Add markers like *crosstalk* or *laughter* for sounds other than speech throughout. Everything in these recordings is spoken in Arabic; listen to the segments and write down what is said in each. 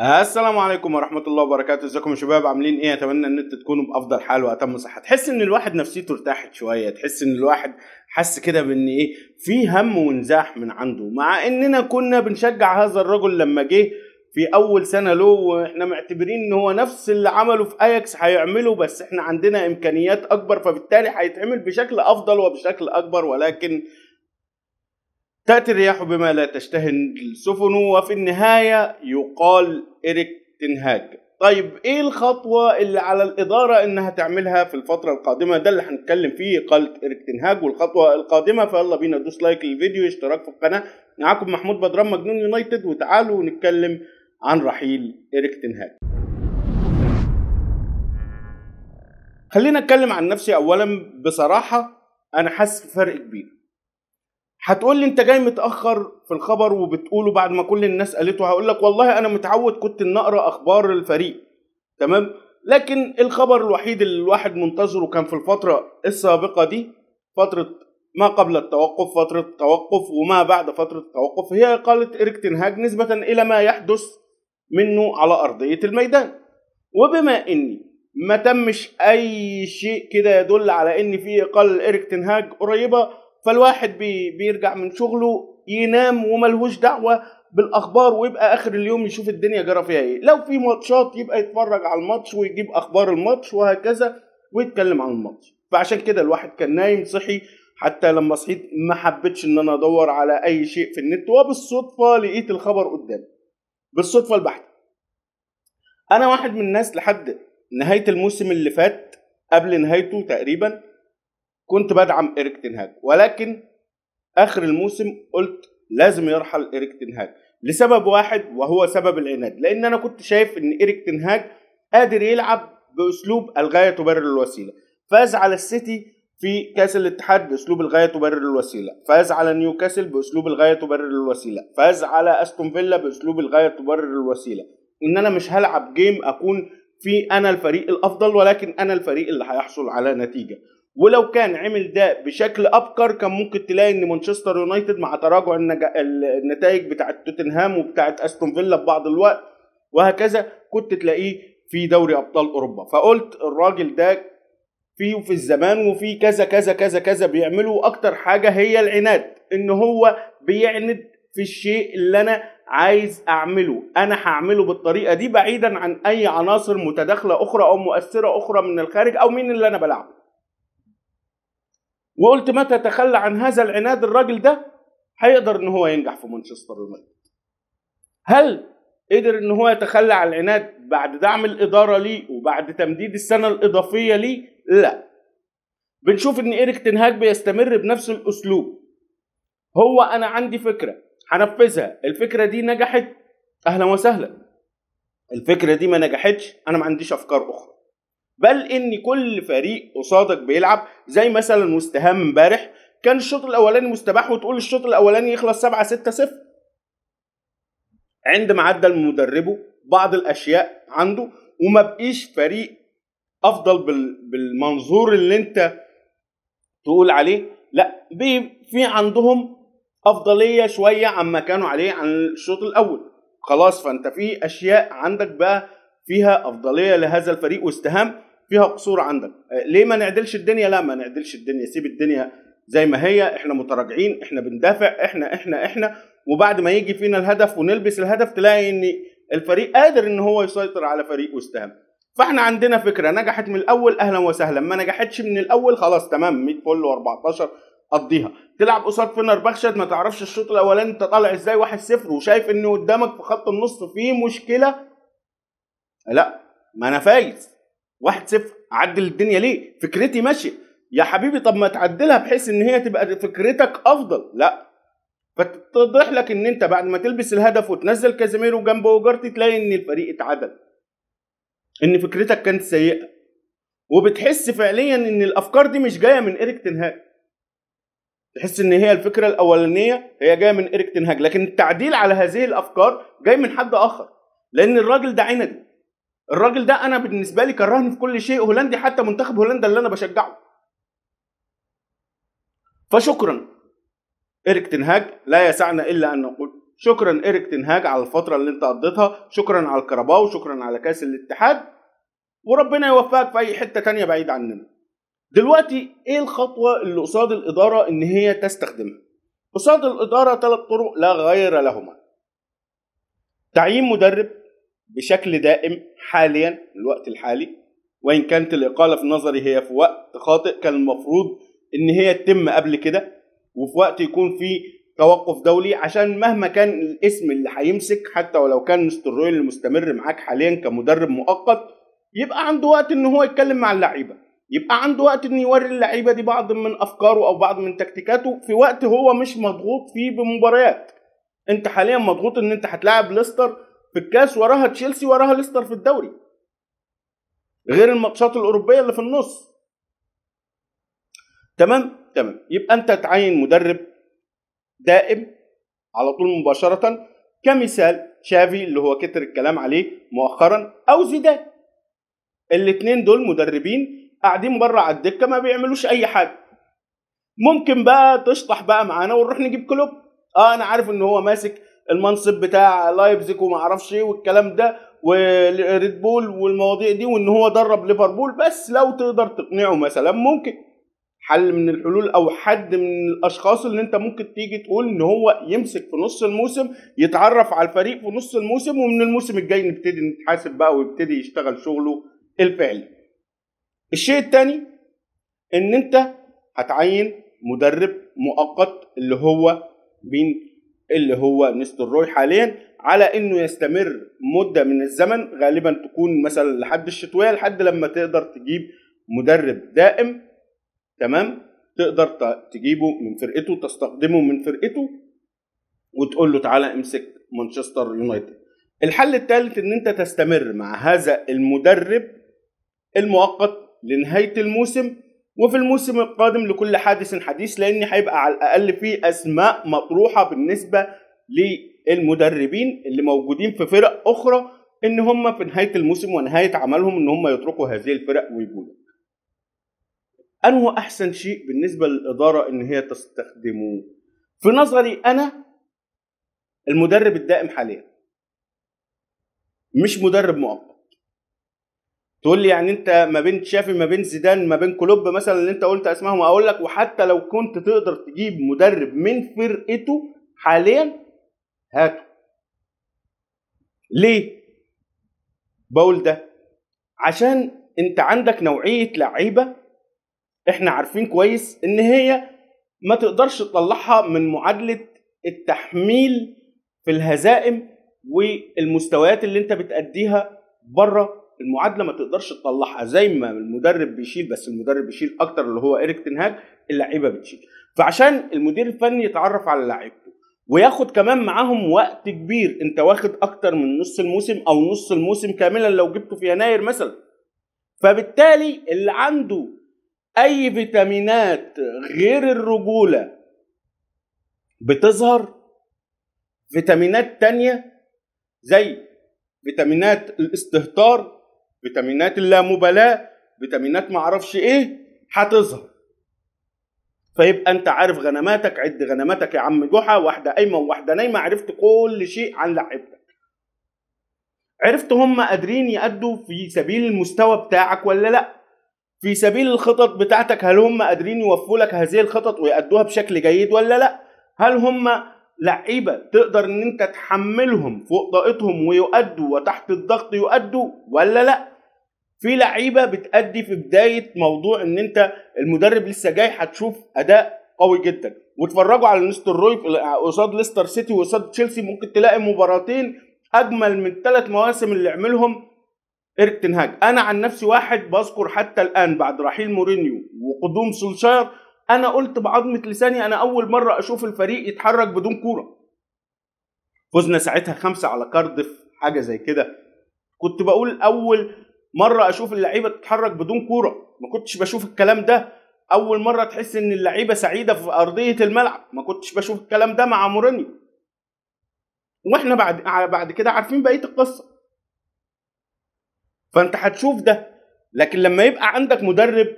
السلام عليكم ورحمه الله وبركاته ازيكم يا شباب عاملين ايه اتمنى ان انت تكونوا بافضل حال واتم صحه تحس ان الواحد نفسيته ارتاحت شويه تحس ان الواحد حس كده بان ايه في هم وانزاح من عنده مع اننا كنا بنشجع هذا الرجل لما جه في اول سنه له واحنا معتبرين ان هو نفس اللي عمله في اياكس هيعمله بس احنا عندنا امكانيات اكبر فبالتالي هيتعمل بشكل افضل وبشكل اكبر ولكن تأتي الرياح بما لا تشتهي السفن وفي النهاية يقال إريك تنهاج طيب ايه الخطوة اللي على الإدارة إنها تعملها في الفترة القادمة ده اللي هنتكلم فيه إقالة إريك تنهاج والخطوة القادمة فيلا بينا دوس لايك للفيديو اشتراك في القناة معاكم محمود بدران مجنون يونايتد وتعالوا نتكلم عن رحيل إريك تنهاج خلينا اتكلم عن نفسي اولا بصراحه انا حاسس بفرق كبير هتقول لي انت جاي متاخر في الخبر وبتقوله بعد ما كل الناس قالته هقول لك والله انا متعود كنت ان اقرا اخبار الفريق تمام لكن الخبر الوحيد اللي الواحد منتظره كان في الفتره السابقه دي فتره ما قبل التوقف فتره التوقف وما بعد فتره التوقف هي اقاله اريك تنهاج نسبه الى ما يحدث منه على ارضيه الميدان وبما اني ما تمش اي شيء كده يدل على ان في اقاله لاريك تنهاج قريبه فالواحد بي بيرجع من شغله ينام وملهوش دعوه بالاخبار ويبقى اخر اليوم يشوف الدنيا جرى فيها ايه لو في ماتشات يبقى يتفرج على الماتش ويجيب اخبار الماتش وهكذا ويتكلم عن الماتش فعشان كده الواحد كان نايم صحي حتى لما صحيت ما حبيتش ان انا ادور على اي شيء في النت وبالصدفه لقيت الخبر قدامي بالصدفه البحته انا واحد من الناس لحد نهايه الموسم اللي فات قبل نهايته تقريبا كنت بدعم إيريك تنهاج ولكن آخر الموسم قلت لازم يرحل إيريك تنهاج لسبب واحد وهو سبب العناد لأن أنا كنت شايف إن إيريك تنهاج قادر يلعب بأسلوب الغاية تبرر الوسيلة فاز على السيتي في كاس الاتحاد باسلوب الغايه تبرر الوسيله، فاز على نيوكاسل باسلوب الغايه تبرر الوسيله، فاز على استون فيلا باسلوب الغايه تبرر الوسيله، ان انا مش هلعب جيم اكون في انا الفريق الافضل ولكن انا الفريق اللي هيحصل على نتيجه، ولو كان عمل ده بشكل ابكر كان ممكن تلاقي ان مانشستر يونايتد مع تراجع النج... النتائج بتاعه توتنهام وبتاعه استون فيلا في بعض الوقت وهكذا كنت تلاقيه في دوري ابطال اوروبا فقلت الراجل ده فيه في الزمان وفي كذا كذا كذا كذا بيعمله اكتر حاجه هي العناد ان هو بيعند في الشيء اللي انا عايز اعمله انا هعمله بالطريقه دي بعيدا عن اي عناصر متداخله اخرى او مؤثره اخرى من الخارج او مين اللي انا بلعبه وقلت متى تخلى عن هذا العناد الراجل ده هيقدر ان هو ينجح في مانشستر يونايتد هل قدر ان هو يتخلى عن العناد بعد دعم الاداره ليه وبعد تمديد السنه الاضافيه ليه لا بنشوف ان ايريك تنهاج بيستمر بنفس الاسلوب هو انا عندي فكره هنفذها الفكره دي نجحت اهلا وسهلا الفكره دي ما نجحتش انا ما عنديش افكار اخرى بل ان كل فريق قصادك بيلعب زي مثلا وست هام امبارح كان الشوط الاولاني مستباح وتقول الشوط الاولاني يخلص 7 6 0 عند عدل مدربه بعض الاشياء عنده وما بقيش فريق افضل بالمنظور اللي انت تقول عليه لا في عندهم افضليه شويه عما كانوا عليه عن الشوط الاول خلاص فانت في اشياء عندك بقى فيها افضليه لهذا الفريق واستهام فيها قصور عندك آه، ليه ما نعدلش الدنيا لا ما نعدلش الدنيا سيب الدنيا زي ما هي احنا متراجعين احنا بندافع احنا احنا احنا وبعد ما يجي فينا الهدف ونلبس الهدف تلاقي ان الفريق قادر ان هو يسيطر على فريق وستهام فاحنا عندنا فكره نجحت من الاول اهلا وسهلا ما نجحتش من الاول خلاص تمام 100 فل و14 قضيها تلعب قصاد فينر بخشت ما تعرفش الشوط الاولاني انت طالع ازاي 1-0 وشايف ان قدامك في خط النص في مشكله لا ما انا فايز واحد صفر عدل الدنيا ليه فكرتي ماشيه يا حبيبي طب ما تعدلها بحيث ان هي تبقى فكرتك افضل لا فتتضح لك ان انت بعد ما تلبس الهدف وتنزل كازيميرو جنبه اوجارتي تلاقي ان الفريق اتعدل ان فكرتك كانت سيئه وبتحس فعليا ان الافكار دي مش جايه من ايريك تنهاج تحس ان هي الفكره الاولانيه هي جايه من ايريك تنهاج لكن التعديل على هذه الافكار جاي من حد اخر لان الراجل ده عندي الراجل ده انا بالنسبه لي كرهني في كل شيء هولندي حتى منتخب هولندا اللي انا بشجعه فشكرا ايريك تنهاج لا يسعنا الا ان نقول شكرا ايريك تنهاج على الفتره اللي انت قضيتها شكرا على الكرباو شكرا على كاس الاتحاد وربنا يوفقك في اي حته تانية بعيد عننا دلوقتي ايه الخطوه اللي قصاد الاداره ان هي تستخدمها قصاد الاداره ثلاث طرق لا غير لهما تعيين مدرب بشكل دائم حاليا الوقت الحالي وان كانت الاقاله في نظري هي في وقت خاطئ كان المفروض ان هي تتم قبل كده وفي وقت يكون في توقف دولي عشان مهما كان الاسم اللي هيمسك حتى ولو كان مستر رويل المستمر معاك حاليا كمدرب مؤقت يبقى عنده وقت ان هو يتكلم مع اللعيبه يبقى عنده وقت ان يوري اللعيبه دي بعض من افكاره او بعض من تكتيكاته في وقت هو مش مضغوط فيه بمباريات انت حاليا مضغوط ان انت هتلاعب ليستر في الكاس وراها تشيلسي وراها ليستر في الدوري غير الماتشات الاوروبيه اللي في النص تمام تمام يبقى انت تعين مدرب دائم على طول مباشره كمثال شافي اللي هو كتر الكلام عليه مؤخرا او زيدان الاثنين دول مدربين قاعدين بره على الدكه ما بيعملوش اي حاجه ممكن بقى تشطح بقى معانا ونروح نجيب كلوب اه انا عارف ان هو ماسك المنصب بتاع لايبزيك وما اعرفش ايه والكلام ده وريد بول والمواضيع دي وان هو درب ليفربول بس لو تقدر تقنعه مثلا ممكن حل من الحلول او حد من الاشخاص اللي انت ممكن تيجي تقول ان هو يمسك في نص الموسم يتعرف على الفريق في نص الموسم ومن الموسم الجاي نبتدي نتحاسب بقى ويبتدي يشتغل شغله الفعلي. الشيء الثاني ان انت هتعين مدرب مؤقت اللي هو بين اللي هو نيستور روي حاليا على انه يستمر مده من الزمن غالبا تكون مثلا لحد الشتويه لحد لما تقدر تجيب مدرب دائم تمام تقدر تجيبه من فرقته تستخدمه من فرقته وتقول له تعالى امسك مانشستر يونايتد الحل الثالث ان انت تستمر مع هذا المدرب المؤقت لنهايه الموسم وفي الموسم القادم لكل حادث حديث لان هيبقى على الاقل في اسماء مطروحه بالنسبه للمدربين اللي موجودين في فرق اخرى ان هم في نهايه الموسم ونهايه عملهم ان هم يتركوا هذه الفرق ويجوا انه احسن شيء بالنسبه للاداره ان هي تستخدمه في نظري انا المدرب الدائم حاليا مش مدرب مؤقت تقول لي يعني انت ما بين تشافي ما بين زيدان ما بين كلوب مثلا اللي انت قلت اسمائهم اقول لك وحتى لو كنت تقدر تجيب مدرب من فرقته حاليا هاته ليه بقول ده عشان انت عندك نوعيه لعيبه احنا عارفين كويس ان هي ما تقدرش تطلعها من معادله التحميل في الهزائم والمستويات اللي انت بتأديها بره المعادله ما تقدرش تطلعها زي ما المدرب بيشيل بس المدرب بيشيل اكتر اللي هو ايريك تنهاج اللعيبه بتشيل فعشان المدير الفني يتعرف على لعيبته وياخد كمان معاهم وقت كبير انت واخد اكتر من نص الموسم او نص الموسم كاملا لو جبته في يناير مثلا فبالتالي اللي عنده اي فيتامينات غير الرجوله بتظهر فيتامينات تانية زي فيتامينات الاستهتار فيتامينات اللامبالاه فيتامينات معرفش ايه هتظهر فيبقى انت عارف غنماتك عد غنماتك يا عم جحا واحده قايمه وواحده نايمه عرفت كل شيء عن لعيبتك عرفت هم قادرين يأدوا في سبيل المستوى بتاعك ولا لا في سبيل الخطط بتاعتك هل هم قادرين يوفوا لك هذه الخطط ويأدوها بشكل جيد ولا لا هل هم لعيبة تقدر ان انت تحملهم فوق ضغطهم ويؤدوا وتحت الضغط يؤدوا ولا لا في لعيبه بتأدي في بدايه موضوع ان انت المدرب لسه جاي هتشوف اداء قوي جدا واتفرجوا على نيستر روي قصاد ليستر سيتي وقصاد تشيلسي ممكن تلاقي مباراتين اجمل من ثلاث مواسم اللي عملهم ايريك تنهاج انا عن نفسي واحد بذكر حتى الان بعد رحيل مورينيو وقدوم سولشاير انا قلت بعظمه لساني انا اول مره اشوف الفريق يتحرك بدون كوره فزنا ساعتها خمسة على كاردف حاجة زي كده كنت بقول أول مره اشوف اللعيبه تتحرك بدون كوره ما كنتش بشوف الكلام ده اول مره تحس ان اللعيبه سعيده في ارضيه الملعب ما كنتش بشوف الكلام ده مع مورينيو واحنا بعد بعد كده عارفين بقيه القصه فانت هتشوف ده لكن لما يبقى عندك مدرب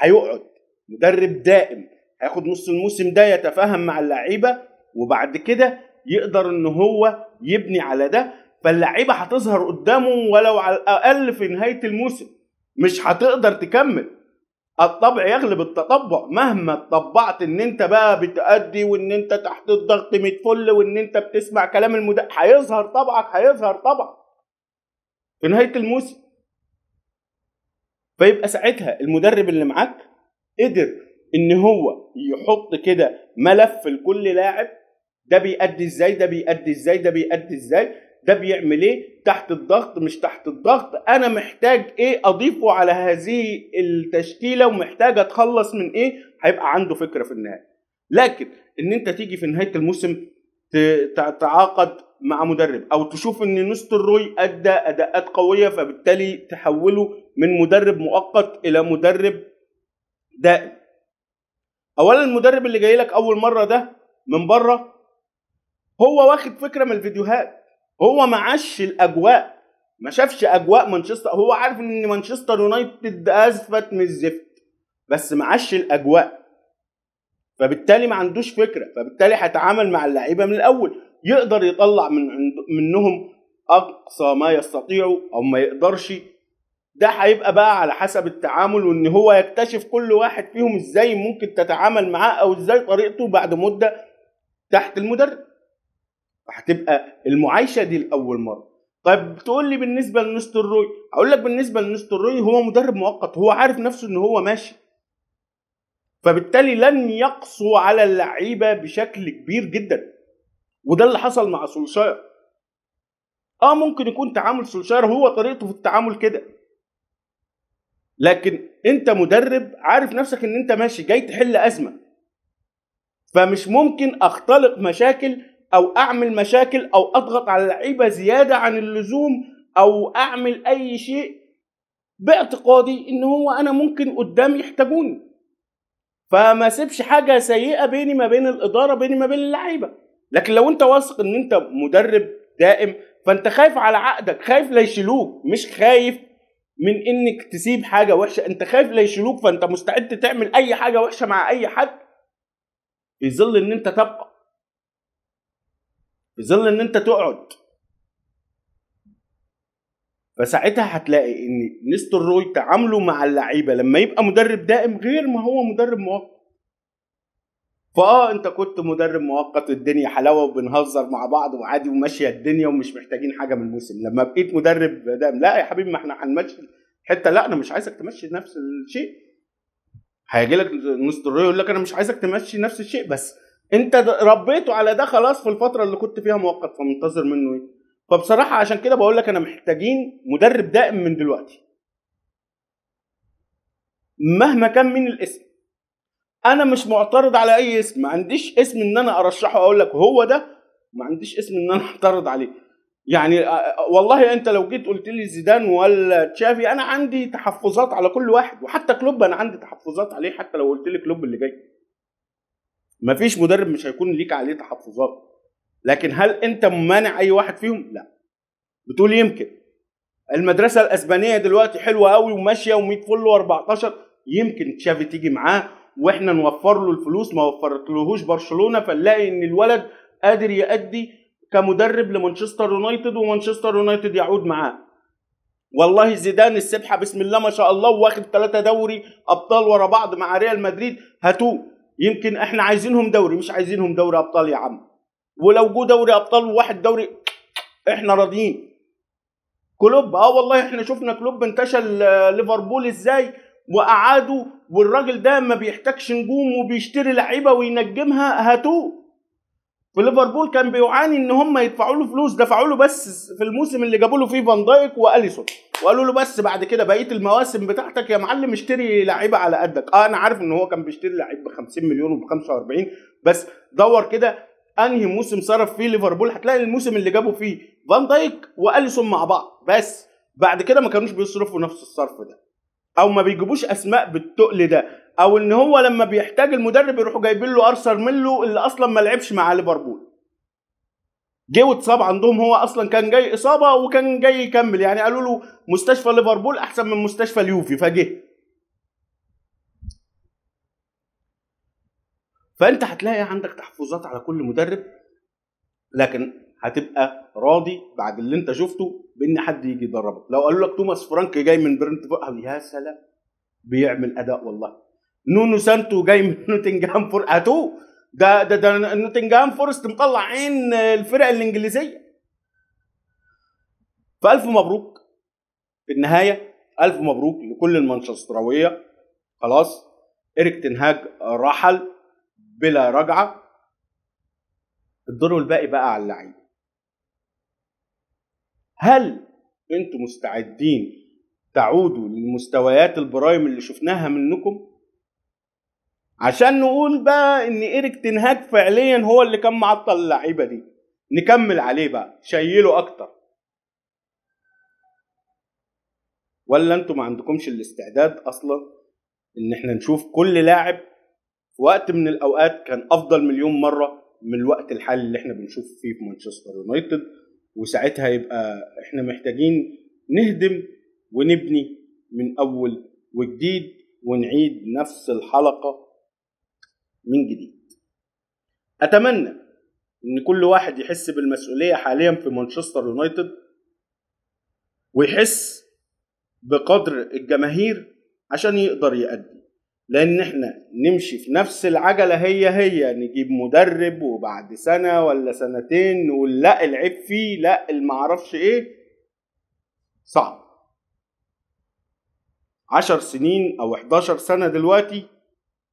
هيقعد مدرب دائم هياخد نص الموسم ده يتفاهم مع اللعيبه وبعد كده يقدر ان هو يبني على ده فاللعيبه هتظهر قدامه ولو على الاقل في نهايه الموسم مش هتقدر تكمل الطبع يغلب التطبع مهما طبعت ان انت بقى بتأدي وان انت تحت الضغط متفل وان انت بتسمع كلام المدا هيظهر طبعك هيظهر طبع في نهايه الموسم فيبقى ساعتها المدرب اللي معاك قدر ان هو يحط كده ملف لكل لاعب ده بيأدي ازاي ده بيأدي ازاي ده بيأدي ازاي ده بيعمل ايه تحت الضغط مش تحت الضغط انا محتاج ايه اضيفه على هذه التشكيله ومحتاج اتخلص من ايه هيبقى عنده فكره في النهايه لكن ان انت تيجي في نهايه الموسم تتعاقد مع مدرب او تشوف ان نستر روي ادى اداءات قويه فبالتالي تحوله من مدرب مؤقت الى مدرب دائم اولا المدرب اللي جاي لك اول مره ده من بره هو واخد فكره من الفيديوهات هو ما عاش الاجواء ما شافش اجواء مانشستر هو عارف ان مانشستر يونايتد ازفت من الزفت بس ما عاش الاجواء فبالتالي ما عندوش فكره فبالتالي هيتعامل مع اللعيبه من الاول يقدر يطلع من منهم اقصى ما يستطيع او ما يقدرش ده هيبقى بقى على حسب التعامل وان هو يكتشف كل واحد فيهم ازاي ممكن تتعامل معاه او ازاي طريقته بعد مده تحت المدرب فهتبقى المعايشه دي لاول مره طيب بتقول لي بالنسبه لنستر روي اقول لك بالنسبه لنستر روي هو مدرب مؤقت هو عارف نفسه ان هو ماشي فبالتالي لن يقسو على اللعيبه بشكل كبير جدا وده اللي حصل مع سولشاير اه ممكن يكون تعامل سولشاير هو طريقته في التعامل كده لكن انت مدرب عارف نفسك ان انت ماشي جاي تحل ازمه فمش ممكن اختلق مشاكل او اعمل مشاكل او اضغط على اللعيبه زياده عن اللزوم او اعمل اي شيء باعتقادي ان هو انا ممكن قدام يحتاجوني فما سيبش حاجه سيئه بيني ما بين الاداره بيني ما بين اللعيبه لكن لو انت واثق ان انت مدرب دائم فانت خايف على عقدك خايف لا يشيلوك مش خايف من انك تسيب حاجه وحشه انت خايف لا يشيلوك فانت مستعد تعمل اي حاجه وحشه مع اي حد في ظل ان انت تبقى في ظل ان انت تقعد فساعتها هتلاقي ان نيستور روي تعامله مع اللعيبه لما يبقى مدرب دائم غير ما هو مدرب مؤقت فاه انت كنت مدرب مؤقت والدنيا حلاوه وبنهزر مع بعض وعادي وماشيه الدنيا ومش محتاجين حاجه من الموسم لما بقيت مدرب دائم لا يا حبيبي ما احنا هنمشي حته لا انا مش عايزك تمشي نفس الشيء هيجي لك مستر روي يقول لك انا مش عايزك تمشي نفس الشيء بس انت ربيته على ده خلاص في الفتره اللي كنت فيها مؤقت فمنتظر منه ايه فبصراحه عشان كده بقول لك انا محتاجين مدرب دائم من دلوقتي مهما كان مين الاسم انا مش معترض على اي اسم ما عنديش اسم ان انا ارشحه اقول لك هو ده ما عنديش اسم ان انا *laughs* اعترض عليه يعني آه، آه، والله انت لو جيت قلت لي زيدان ولا تشافي انا عندي تحفظات على كل واحد وحتى كلوب انا عندي تحفظات عليه حتى لو قلت لي كلوب اللي جاي مفيش مدرب مش هيكون ليك عليه تحفظات لكن هل انت ممانع اي واحد فيهم لا بتقول يمكن المدرسه الاسبانيه دلوقتي حلوه قوي وماشيه و100 فل و14 يمكن تشافي تيجي معاه واحنا نوفر له الفلوس ما وفرتلهوش برشلونه فنلاقي ان الولد قادر يأدي كمدرب لمانشستر يونايتد ومانشستر يونايتد يعود معاه والله زيدان السبحه بسم الله ما شاء الله واخد ثلاثة دوري ابطال ورا بعض مع ريال مدريد هاتوه يمكن احنا عايزينهم دوري مش عايزينهم دوري ابطال يا عم ولو جو دوري ابطال وواحد دوري احنا راضيين كلوب اه والله احنا شفنا كلوب انتشل آه، ليفربول ازاي واعادوا والراجل ده ما بيحتاجش نجوم وبيشتري لعيبه وينجمها هاتوه في ليفربول كان بيعاني ان هم يدفعوا له فلوس دفعوا له بس في الموسم اللي جابوا له فيه فان دايك واليسون وقالوا له بس بعد كده بقيه المواسم بتاعتك يا معلم اشتري لعيبه على قدك اه انا عارف ان هو كان بيشتري لعيب ب 50 مليون وب 45 بس دور كده انهي موسم صرف فيه ليفربول هتلاقي الموسم اللي جابوا فيه فان دايك واليسون مع بعض بس بعد كده ما كانوش بيصرفوا نفس الصرف ده او ما بيجيبوش اسماء بالتقل ده او ان هو لما بيحتاج المدرب يروحوا جايبين له ارسر ميلو اللي اصلا ما لعبش مع ليفربول جه واتصاب عندهم هو اصلا كان جاي اصابه وكان جاي يكمل يعني قالوا له مستشفى ليفربول احسن من مستشفى اليوفي فجه فانت هتلاقي عندك تحفظات على كل مدرب لكن هتبقى راضي بعد اللي انت شفته بان حد يجي يدربك لو قالوا لك توماس فرانك جاي من برنتفورد يا سلام بيعمل اداء والله نونو سانتو جاي من نوتنجهام فور اتو ده ده ده نوتنجهام فورست مطلع عين الفرق الانجليزيه فالف مبروك في النهايه الف مبروك لكل المانشستراويه خلاص ايريك تنهاج رحل بلا رجعه الدور الباقي بقى على اللعيبه هل انتم مستعدين تعودوا للمستويات البرايم اللي شفناها منكم عشان نقول بقى ان ايريك تنهاج فعليا هو اللي كان معطل اللعيبه دي نكمل عليه بقى شيله اكتر ولا انتم ما عندكمش الاستعداد اصلا ان احنا نشوف كل لاعب في وقت من الاوقات كان افضل مليون مره من الوقت الحالي اللي احنا بنشوف فيه في مانشستر يونايتد وساعتها يبقى احنا محتاجين نهدم ونبني من اول وجديد ونعيد نفس الحلقه من جديد اتمنى ان كل واحد يحس بالمسؤوليه حاليا في مانشستر يونايتد ويحس بقدر الجماهير عشان يقدر يأدي لان احنا نمشي في نفس العجله هي هي نجيب مدرب وبعد سنه ولا سنتين نقول لا العيب فيه لا المعرفش ايه صعب عشر سنين او 11 سنه دلوقتي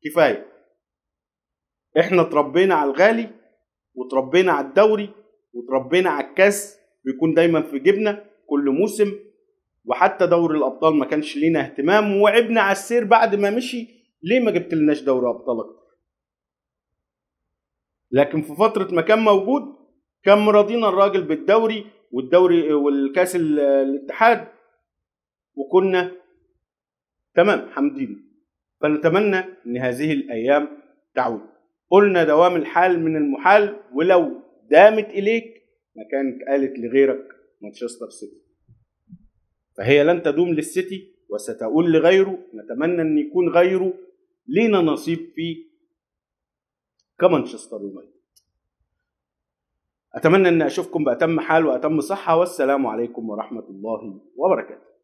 كفايه احنا اتربينا على الغالي وتربينا على الدوري وتربينا على الكاس بيكون دايما في جيبنا كل موسم وحتى دوري الابطال ما كانش لينا اهتمام وعبنا على السير بعد ما مشي ليه ما جبت لناش دوري ابطال اكتر لكن في فتره ما كان موجود كان مرضينا الراجل بالدوري والدوري والكاس الاتحاد وكنا تمام حمدين فنتمنى ان هذه الايام تعود قلنا دوام الحال من المحال ولو دامت اليك ما كانت قالت لغيرك مانشستر سيتي فهي لن تدوم للسيتي وستقول لغيره نتمنى ان يكون غيره لينا نصيب فيه كمانشستر يونايتد اتمنى ان اشوفكم باتم حال واتم صحه والسلام عليكم ورحمه الله وبركاته